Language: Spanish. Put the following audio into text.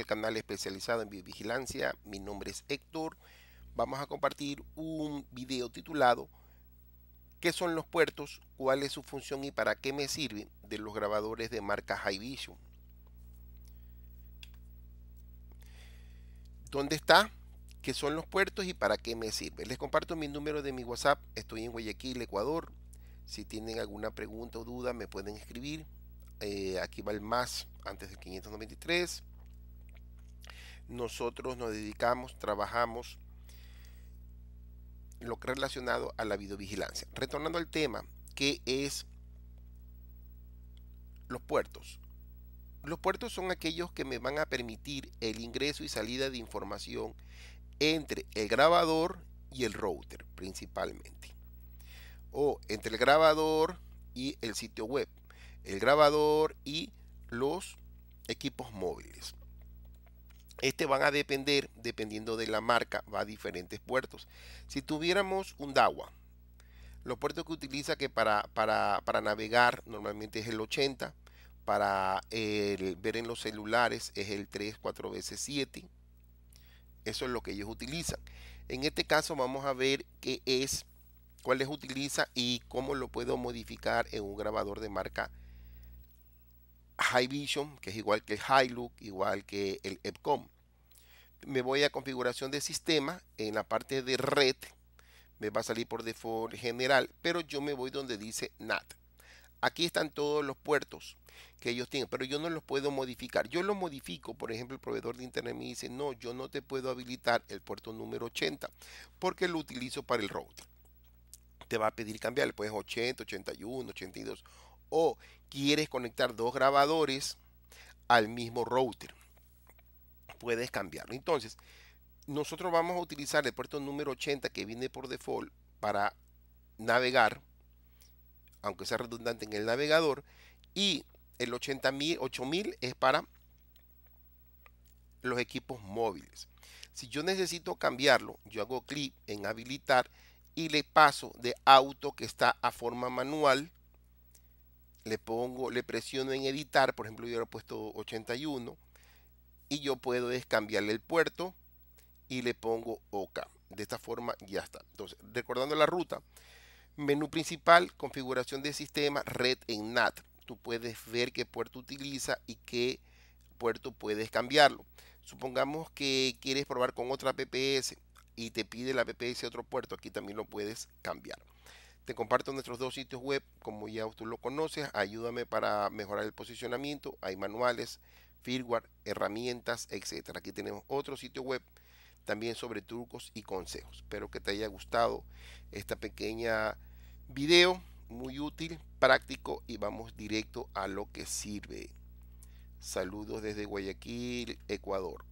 al canal especializado en vigilancia Mi nombre es Héctor. Vamos a compartir un video titulado ¿Qué son los puertos? ¿Cuál es su función y para qué me sirve De los grabadores de marca High Vision. ¿Dónde está? ¿Qué son los puertos y para qué me sirve? Les comparto mi número de mi WhatsApp. Estoy en Guayaquil, Ecuador. Si tienen alguna pregunta o duda, me pueden escribir. Eh, aquí va el más antes del 593 nosotros nos dedicamos, trabajamos lo que relacionado a la videovigilancia. Retornando al tema, que es los puertos. Los puertos son aquellos que me van a permitir el ingreso y salida de información entre el grabador y el router principalmente. O entre el grabador y el sitio web. El grabador y los equipos móviles. Este van a depender, dependiendo de la marca, va a diferentes puertos. Si tuviéramos un DAWA, los puertos que utiliza que para, para, navegar normalmente es el 80, para ver en los celulares es el 3, 4 veces 7. Eso es lo que ellos utilizan. En este caso vamos a ver qué es, cuáles utiliza y cómo lo puedo modificar en un grabador de marca High Vision, que es igual que el look igual que el EPCOM. Me voy a configuración de sistema, en la parte de red me va a salir por default general, pero yo me voy donde dice NAT. Aquí están todos los puertos que ellos tienen, pero yo no los puedo modificar. Yo lo modifico, por ejemplo, el proveedor de internet me dice, no, yo no te puedo habilitar el puerto número 80 porque lo utilizo para el router. Te va a pedir cambiar pues 80, 81, 82 o quieres conectar dos grabadores al mismo router. Puedes cambiarlo. Entonces, nosotros vamos a utilizar el puerto número 80 que viene por default para navegar, aunque sea redundante en el navegador, y el 80.000 8000 es para los equipos móviles. Si yo necesito cambiarlo, yo hago clic en habilitar y le paso de auto que está a forma manual le pongo, le presiono en editar, por ejemplo yo le he puesto 81 y yo puedo es cambiarle el puerto y le pongo OK. De esta forma ya está. Entonces, recordando la ruta, menú principal, configuración de sistema, red en NAT. Tú puedes ver qué puerto utiliza y qué puerto puedes cambiarlo. Supongamos que quieres probar con otra PPS y te pide la PPS otro puerto, aquí también lo puedes cambiar. Te comparto nuestros dos sitios web, como ya tú lo conoces, ayúdame para mejorar el posicionamiento, hay manuales, firmware, herramientas, etcétera Aquí tenemos otro sitio web también sobre trucos y consejos. Espero que te haya gustado esta pequeña video, muy útil, práctico y vamos directo a lo que sirve. Saludos desde Guayaquil, Ecuador.